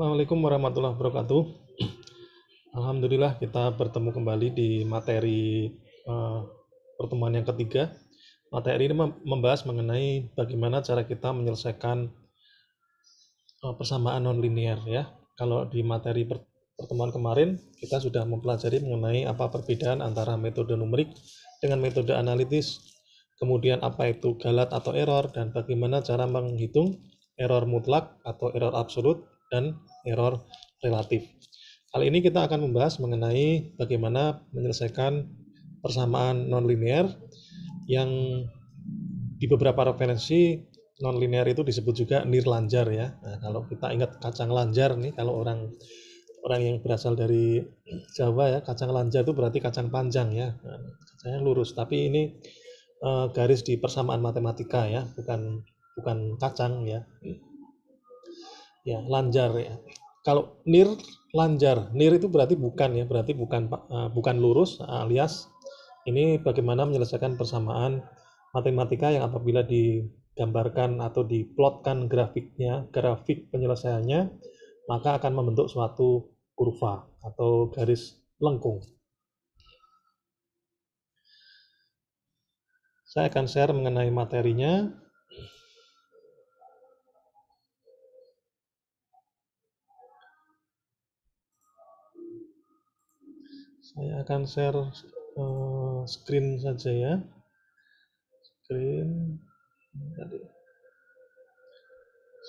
Assalamualaikum warahmatullahi wabarakatuh. Alhamdulillah kita bertemu kembali di materi uh, pertemuan yang ketiga. Materi ini membahas mengenai bagaimana cara kita menyelesaikan uh, persamaan nonlinier ya. Kalau di materi pertemuan kemarin kita sudah mempelajari mengenai apa perbedaan antara metode numerik dengan metode analitis, kemudian apa itu galat atau error dan bagaimana cara menghitung error mutlak atau error absolut dan error relatif. Kali ini kita akan membahas mengenai bagaimana menyelesaikan persamaan nonlinear yang di beberapa referensi nonlinear itu disebut juga nirlanjar ya. Nah, kalau kita ingat kacang lanjar nih kalau orang orang yang berasal dari Jawa ya, kacang lanjar itu berarti kacang panjang ya. Nah, kacangnya lurus, tapi ini eh, garis di persamaan matematika ya, bukan bukan kacang ya ya lanjar ya kalau nir lanjar nir itu berarti bukan ya berarti bukan eh, bukan lurus alias ini bagaimana menyelesaikan persamaan matematika yang apabila digambarkan atau diplotkan grafiknya grafik penyelesaiannya maka akan membentuk suatu kurva atau garis lengkung saya akan share mengenai materinya saya akan share uh, screen saja ya screen tadi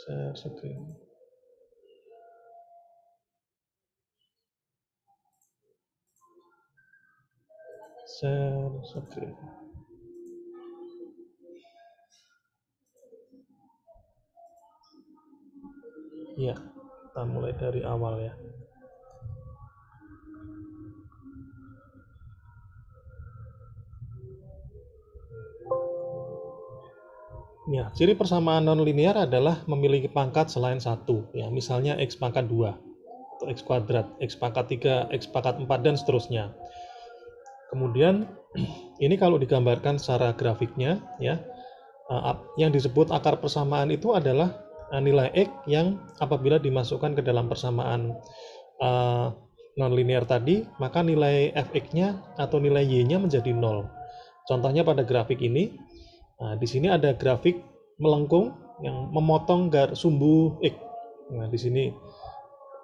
share screen share screen ya kita mulai dari awal ya Ya, ciri persamaan nonlinier adalah memiliki pangkat selain satu, ya, misalnya x pangkat 2, atau x kuadrat, x pangkat 3, x pangkat 4, dan seterusnya. Kemudian ini kalau digambarkan secara grafiknya, ya, eh, yang disebut akar persamaan itu adalah eh, nilai x yang apabila dimasukkan ke dalam persamaan uh, eh, nonlinier tadi, maka nilai fx-nya atau nilai y-nya menjadi nol. Contohnya pada grafik ini, Nah, di sini ada grafik melengkung yang memotong gar sumbu X. Nah, di sini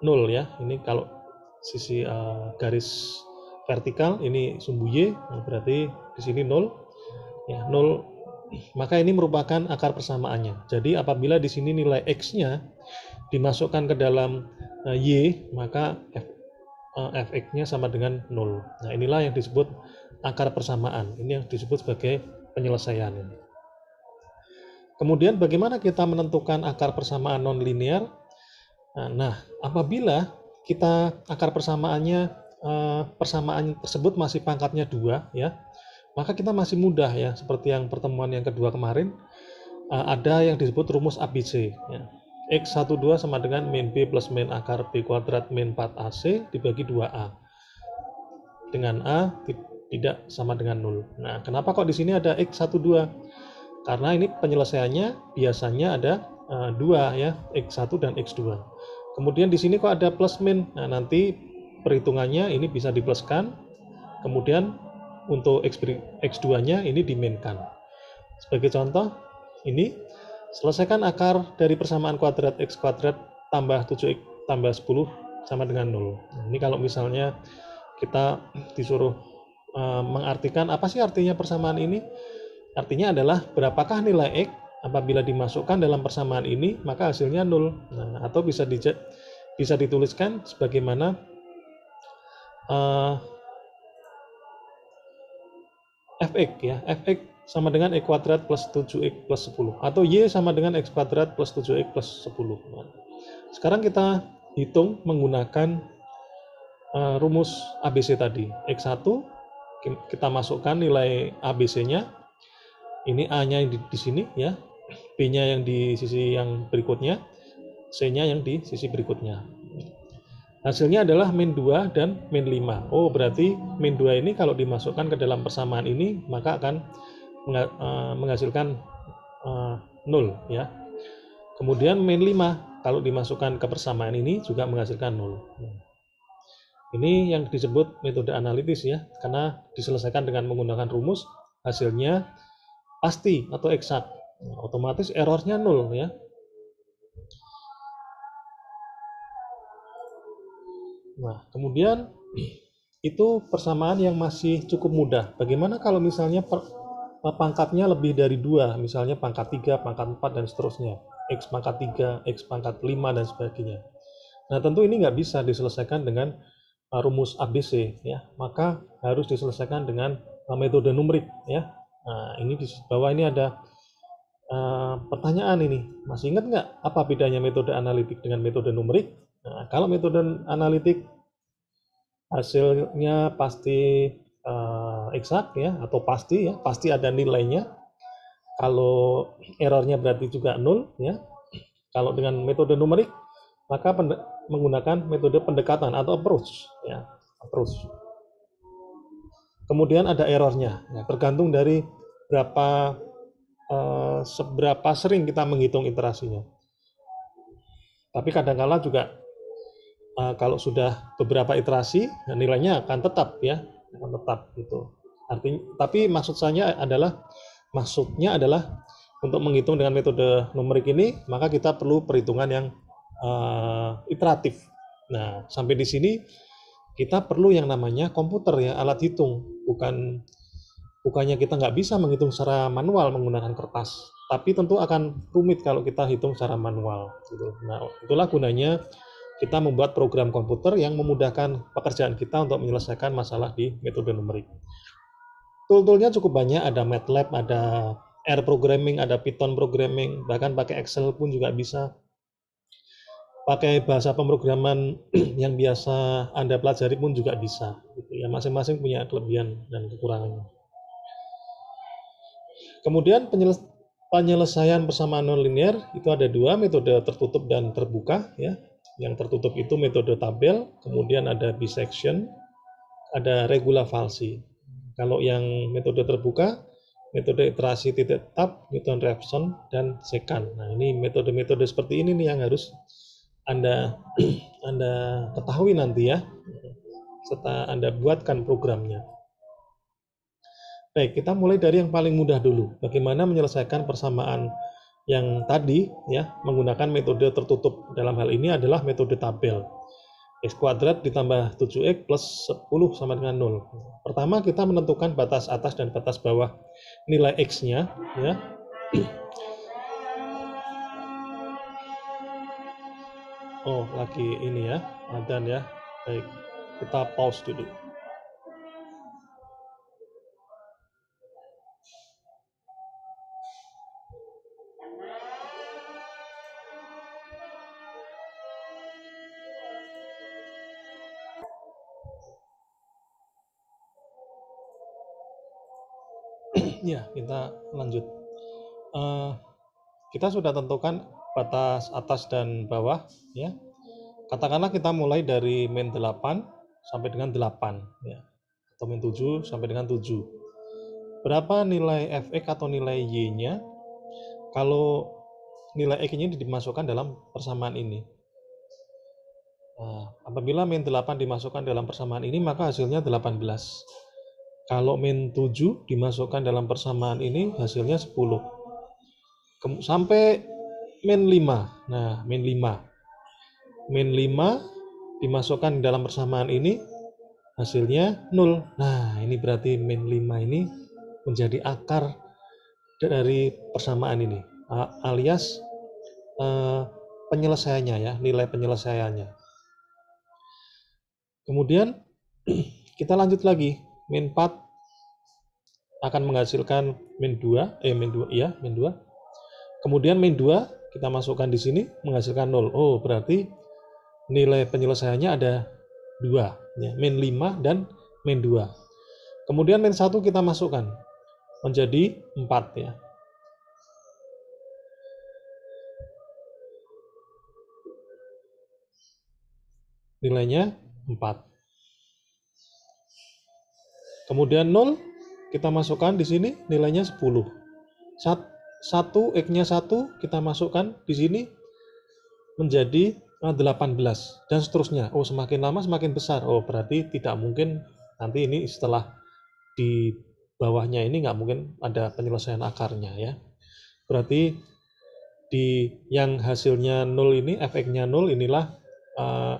nol ya. Ini kalau sisi uh, garis vertikal ini sumbu Y, nah, berarti di sini nol. Ya, nol. Maka ini merupakan akar persamaannya. Jadi apabila di sini nilai X-nya dimasukkan ke dalam uh, Y, maka F, eh, fx-nya sama dengan nol. Nah, inilah yang disebut akar persamaan. Ini yang disebut sebagai penyelesaian. Kemudian bagaimana kita menentukan akar persamaan nonlinear? Nah, nah apabila kita akar persamaannya eh, persamaan tersebut masih pangkatnya dua ya, maka kita masih mudah ya seperti yang pertemuan yang kedua kemarin eh, ada yang disebut rumus ABC ya. X12 sama dengan min B plus min akar B kuadrat min 4AC dibagi 2A. Dengan A tidak sama dengan 0. Nah, kenapa kok di sini ada X12? Karena ini penyelesaiannya biasanya ada eh, dua ya, X1 dan X2. Kemudian di sini kok ada plus min. Nah, nanti perhitungannya ini bisa dipluskan. Kemudian untuk X2-nya ini diminkan. Sebagai contoh, ini selesaikan akar dari persamaan kuadrat X kuadrat tambah 7X tambah 10 sama dengan 0. Nah, ini kalau misalnya kita disuruh uh, mengartikan apa sih artinya persamaan ini? Artinya adalah berapakah nilai X apabila dimasukkan dalam persamaan ini, maka hasilnya nol. Nah, atau bisa di, bisa dituliskan sebagaimana uh, fx ya, fx sama dengan x kuadrat plus 7x plus 10 atau y sama dengan x kuadrat plus 7x plus 10 nah, sekarang kita hitung menggunakan uh, rumus ABC tadi x1 kita masukkan nilai ABC nya ini A-nya yang di, di sini ya, B-nya yang di sisi yang berikutnya, C-nya yang di sisi berikutnya. Hasilnya adalah min 2 dan min 5. Oh, berarti min 2 ini kalau dimasukkan ke dalam persamaan ini, maka akan eh, menghasilkan uh, eh, 0 ya. Kemudian min 5 kalau dimasukkan ke persamaan ini juga menghasilkan 0. Ini yang disebut metode analitis ya, karena diselesaikan dengan menggunakan rumus hasilnya pasti atau eksak. Nah, otomatis errornya nol ya. Nah, kemudian itu persamaan yang masih cukup mudah. Bagaimana kalau misalnya per, eh, pangkatnya lebih dari dua, misalnya pangkat 3, pangkat 4, dan seterusnya. X pangkat 3, X pangkat 5, dan sebagainya. Nah, tentu ini nggak bisa diselesaikan dengan eh, rumus ABC, ya. Maka harus diselesaikan dengan eh, metode numerik, ya. Nah, ini di bawah ini ada uh, pertanyaan ini. Masih ingat nggak apa bedanya metode analitik dengan metode numerik? Nah, kalau metode analitik hasilnya pasti uh, eh, eksak ya atau pasti ya, pasti ada nilainya. Kalau errornya berarti juga nol ya. Kalau dengan metode numerik maka menggunakan metode pendekatan atau approach ya, approach kemudian ada errornya ya, tergantung dari berapa uh, seberapa sering kita menghitung iterasinya tapi kadang -kadang juga uh, kalau sudah beberapa iterasi ya nilainya akan tetap ya akan tetap gitu artinya tapi maksud saya adalah maksudnya adalah untuk menghitung dengan metode numerik ini maka kita perlu perhitungan yang uh, iteratif nah sampai di sini kita perlu yang namanya komputer ya alat hitung bukan bukannya kita nggak bisa menghitung secara manual menggunakan kertas tapi tentu akan rumit kalau kita hitung secara manual gitu. nah itulah gunanya kita membuat program komputer yang memudahkan pekerjaan kita untuk menyelesaikan masalah di metode numerik tool-toolnya cukup banyak ada MATLAB ada R programming ada Python programming bahkan pakai Excel pun juga bisa pakai bahasa pemrograman yang biasa Anda pelajari pun juga bisa. Gitu ya, masing-masing punya kelebihan dan kekurangannya. Kemudian penyelesaian persamaan nonlinear itu ada dua, metode tertutup dan terbuka. Ya. Yang tertutup itu metode tabel, kemudian ada bisection, ada regula falsi. Kalau yang metode terbuka, metode iterasi titik tetap, Newton-Raphson, dan Sekan. Nah ini metode-metode seperti ini nih yang harus anda Anda ketahui nanti ya serta Anda buatkan programnya. Baik, kita mulai dari yang paling mudah dulu. Bagaimana menyelesaikan persamaan yang tadi ya menggunakan metode tertutup. Dalam hal ini adalah metode tabel. X kuadrat ditambah 7X plus 10 sama dengan 0. Pertama kita menentukan batas atas dan batas bawah nilai X-nya. ya Oh, lagi ini ya, Adan ya. Baik, kita pause dulu. ya, kita lanjut. Uh, kita sudah tentukan batas atas dan bawah ya. Katakanlah kita mulai dari min 8 sampai dengan 8 ya. Atau min 7 sampai dengan 7. Berapa nilai fx atau nilai y-nya kalau nilai x-nya dimasukkan dalam persamaan ini? Nah, apabila min 8 dimasukkan dalam persamaan ini maka hasilnya 18. Kalau min 7 dimasukkan dalam persamaan ini hasilnya 10. sampai min 5. Nah, min 5. Min 5 dimasukkan dalam persamaan ini hasilnya 0. Nah, ini berarti min 5 ini menjadi akar dari persamaan ini alias eh, penyelesaiannya ya, nilai penyelesaiannya. Kemudian kita lanjut lagi min 4 akan menghasilkan min 2 eh min 2 ya min 2 kemudian min 2 kita masukkan di sini menghasilkan 0. Oh, berarti nilai penyelesaiannya ada 2, ya, min 5 dan min 2. Kemudian min 1 kita masukkan menjadi 4 ya. Nilainya 4. Kemudian 0 kita masukkan di sini nilainya 10. 1 1, X-nya 1, kita masukkan di sini menjadi 18 eh, dan seterusnya. Oh, semakin lama semakin besar. Oh, berarti tidak mungkin nanti ini setelah di bawahnya ini nggak mungkin ada penyelesaian akarnya ya. Berarti di yang hasilnya 0 ini, fx-nya 0 inilah uh,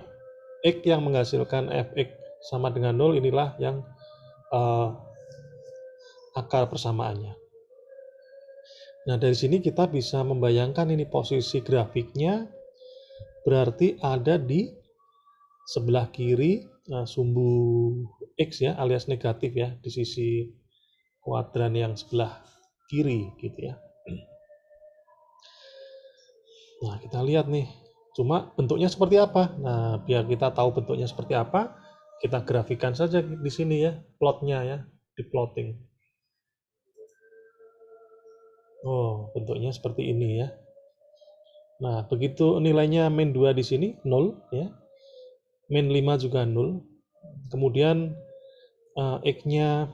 x yang menghasilkan fx sama dengan 0 inilah yang uh, akar persamaannya. Nah, dari sini kita bisa membayangkan ini posisi grafiknya berarti ada di sebelah kiri nah, sumbu X ya, alias negatif ya, di sisi kuadran yang sebelah kiri gitu ya. Nah, kita lihat nih. Cuma bentuknya seperti apa? Nah, biar kita tahu bentuknya seperti apa, kita grafikan saja di sini ya, plotnya ya, di plotting. Oh, bentuknya seperti ini ya. Nah, begitu nilainya min 2 di sini 0 ya. Min 5 juga 0. Kemudian uh, x-nya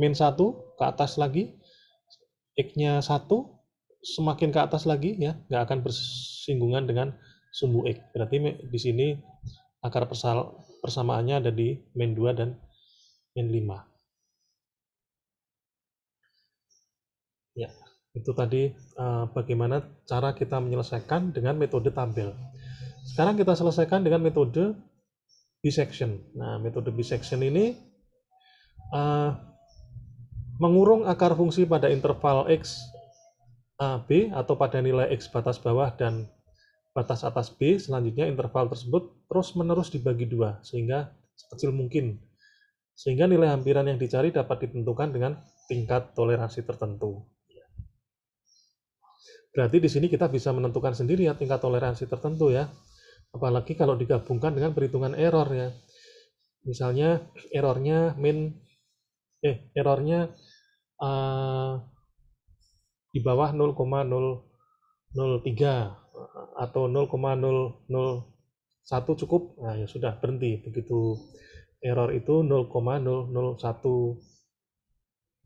min 1 ke atas lagi. X-nya 1 semakin ke atas lagi ya, nggak akan bersinggungan dengan sumbu x. Berarti di sini akar persal, persamaannya ada di min 2 dan min 5. Ya itu tadi uh, bagaimana cara kita menyelesaikan dengan metode tabel. Sekarang kita selesaikan dengan metode bisection. Nah, metode bisection ini uh, mengurung akar fungsi pada interval x a, eh, b atau pada nilai x batas bawah dan batas atas b. Selanjutnya interval tersebut terus menerus dibagi dua sehingga sekecil mungkin sehingga nilai hampiran yang dicari dapat ditentukan dengan tingkat toleransi tertentu. Berarti di sini kita bisa menentukan sendiri ya tingkat toleransi tertentu ya. Apalagi kalau digabungkan dengan perhitungan error ya. Misalnya errornya min eh errornya uh, di bawah 0,003 atau 0,001 cukup. Nah, ya sudah berhenti begitu error itu 0,001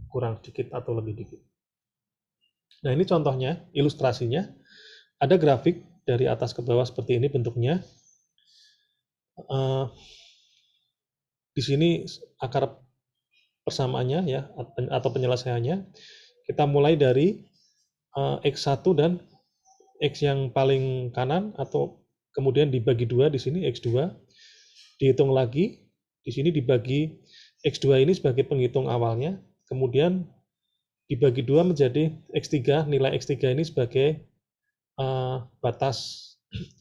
kurang sedikit atau lebih sedikit Nah, ini contohnya, ilustrasinya. Ada grafik dari atas ke bawah seperti ini bentuknya. Uh, di sini akar persamaannya ya atau penyelesaiannya. Kita mulai dari uh, eh, X1 dan X yang paling kanan atau kemudian dibagi dua di sini X2. Dihitung lagi, di sini dibagi X2 ini sebagai penghitung awalnya, kemudian dibagi dua menjadi X3, nilai X3 ini sebagai uh, batas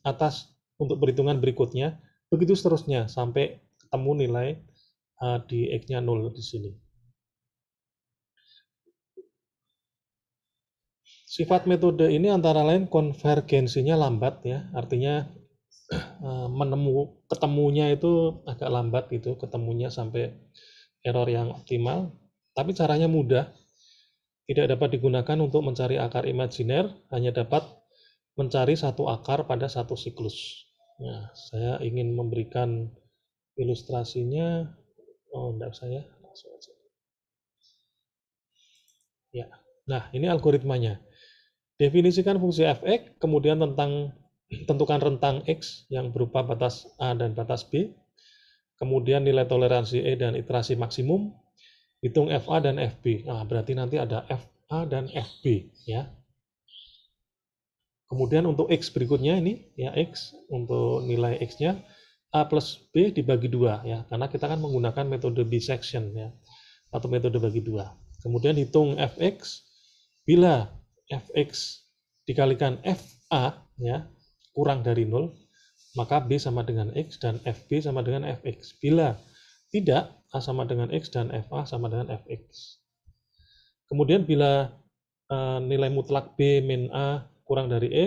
atas untuk perhitungan berikutnya, begitu seterusnya sampai ketemu nilai uh, di X-nya 0 di sini. Sifat metode ini antara lain konvergensinya lambat ya, artinya uh, menemu ketemunya itu agak lambat gitu, ketemunya sampai error yang optimal, tapi caranya mudah tidak dapat digunakan untuk mencari akar imajiner, hanya dapat mencari satu akar pada satu siklus. Nah, saya ingin memberikan ilustrasinya. Oh, enggak saya langsung aja. Ya. Nah, ini algoritmanya. Definisikan fungsi fx, kemudian tentang tentukan rentang x yang berupa batas a dan batas b, kemudian nilai toleransi e dan iterasi maksimum, Hitung FA dan FB. Nah, berarti nanti ada FA dan FB, ya. Kemudian untuk X berikutnya ini, ya X, untuk nilai X-nya, A plus B dibagi dua ya, karena kita kan menggunakan metode bisection, ya, atau metode bagi dua. Kemudian hitung Fx, bila Fx dikalikan FA, ya, kurang dari nol, maka B sama dengan X dan FB sama dengan Fx. Bila tidak, A sama dengan X dan FA sama dengan Fx. Kemudian bila eh, nilai mutlak B min A kurang dari E,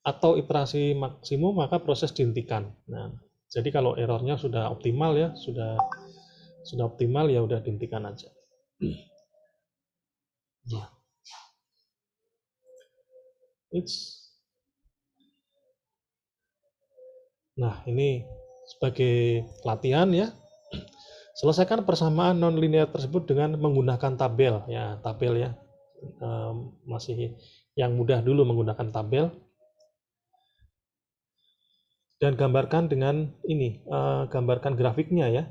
atau iterasi maksimum, maka proses dihentikan. Nah, jadi kalau errornya sudah optimal ya, sudah sudah optimal ya udah dihentikan aja. It's ya. Nah, ini sebagai latihan ya. Selesaikan persamaan nonlinear tersebut dengan menggunakan tabel ya, tabel ya. masih yang mudah dulu menggunakan tabel. Dan gambarkan dengan ini, eh, gambarkan grafiknya ya.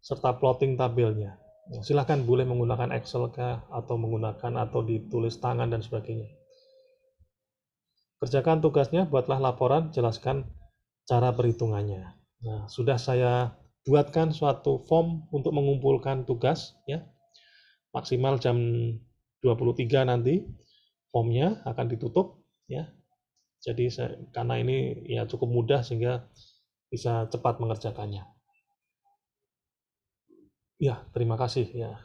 Serta plotting tabelnya. Silahkan boleh menggunakan Excel kah, atau menggunakan atau ditulis tangan dan sebagainya. Kerjakan tugasnya, buatlah laporan, jelaskan cara perhitungannya. Nah, sudah saya buatkan suatu form untuk mengumpulkan tugas ya. Maksimal jam 23 nanti formnya akan ditutup ya. Jadi saya, karena ini ya cukup mudah sehingga bisa cepat mengerjakannya. Ya, terima kasih ya.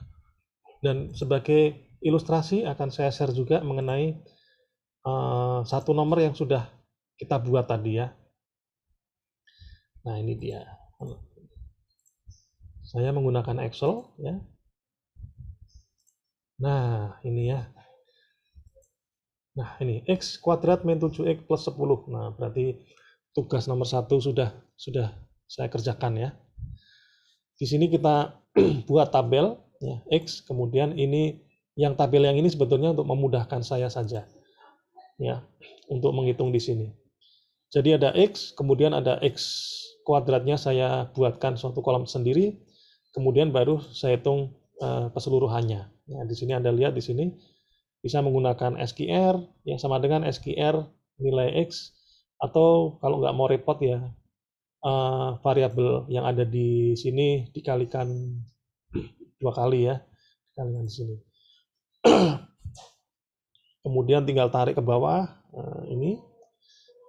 Dan sebagai ilustrasi akan saya share juga mengenai uh, satu nomor yang sudah kita buat tadi ya. Nah, ini dia. Saya menggunakan Excel ya. Nah, ini ya. Nah, ini x kuadrat min 7x plus 10. Nah, berarti tugas nomor satu sudah sudah saya kerjakan ya. Di sini kita buat tabel ya, x kemudian ini yang tabel yang ini sebetulnya untuk memudahkan saya saja ya untuk menghitung di sini jadi ada x kemudian ada x kuadratnya saya buatkan suatu kolom sendiri kemudian baru saya hitung eh, keseluruhannya. Nah, di sini Anda lihat di sini bisa menggunakan SQR ya sama dengan SQR nilai X atau kalau nggak mau repot ya uh, variabel yang ada di sini dikalikan dua kali ya dikalikan di sini kemudian tinggal tarik ke bawah eh, ini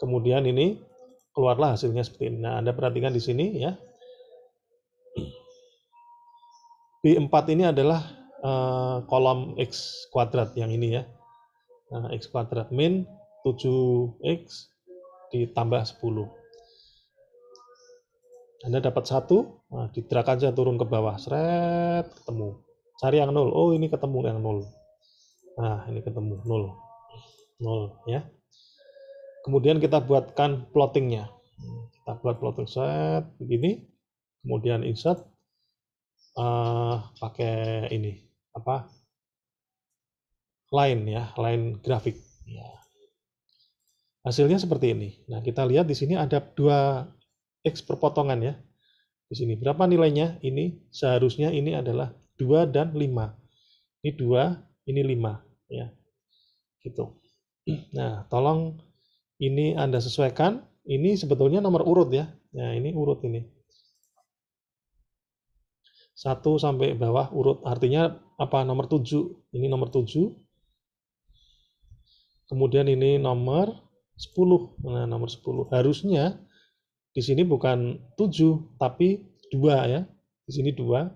kemudian ini keluarlah hasilnya seperti ini nah anda perhatikan di sini ya P4 ini adalah eh, kolom X kuadrat yang ini ya. Nah, X kuadrat min 7X ditambah 10. Anda dapat satu, nah, didrag aja turun ke bawah, seret, ketemu. Cari yang nol, oh ini ketemu yang nol. Nah, ini ketemu, nol. Nol, ya. Kemudian kita buatkan plottingnya. Kita buat plotting set, begini. Kemudian insert, uh, pakai ini apa line ya line grafik ya. hasilnya seperti ini nah kita lihat di sini ada dua x perpotongan ya di sini berapa nilainya ini seharusnya ini adalah 2 dan 5 ini dua ini 5 ya gitu nah tolong ini anda sesuaikan ini sebetulnya nomor urut ya nah ini urut ini 1 sampai bawah urut. Artinya apa? Nomor 7. Ini nomor 7. Kemudian ini nomor 10. Nah, nomor 10. Harusnya di sini bukan 7, tapi 2 ya. Di sini 2.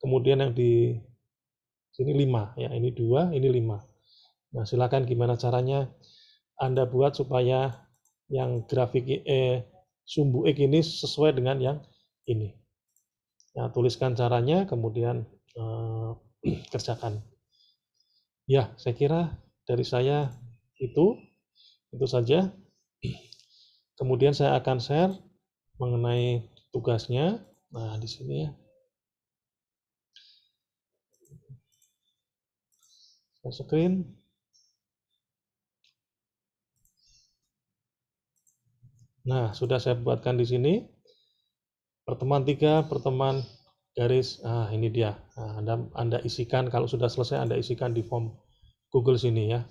Kemudian yang di sini 5 ya. Ini 2, ini 5. Nah, silakan gimana caranya Anda buat supaya yang grafik eh, sumbu X ini sesuai dengan yang ini. Ya, tuliskan caranya, kemudian eh, kerjakan. Ya, saya kira dari saya itu, itu saja. Kemudian saya akan share mengenai tugasnya. Nah, di sini ya. Saya screen. Nah, sudah saya buatkan di sini pertemuan tiga pertemuan garis ah, ini dia nah, anda anda isikan kalau sudah selesai anda isikan di form Google sini ya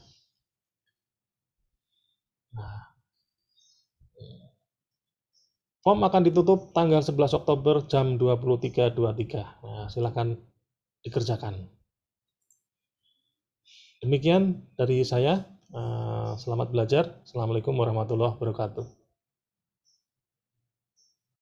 nah. Form akan ditutup tanggal 11 Oktober jam 23.23. Nah, silahkan dikerjakan. Demikian dari saya. Ah, selamat belajar. Assalamualaikum warahmatullahi wabarakatuh.